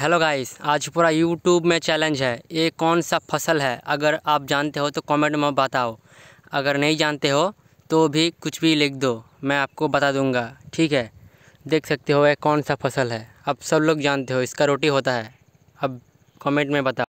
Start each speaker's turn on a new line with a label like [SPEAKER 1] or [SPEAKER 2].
[SPEAKER 1] hello guys आज पूरा YouTube में चैलेंज है ये कौन सा फसल है अगर आप जानते हो तो कमेंट में बताओ अगर नहीं जानते हो तो भी कुछ भी लिख दो मैं आपको बता दूंगा ठीक है देख सकते हो ये कौन सा फसल है अब सब लोग जानते हो इसका रोटी होता है अब कमेंट में बताओ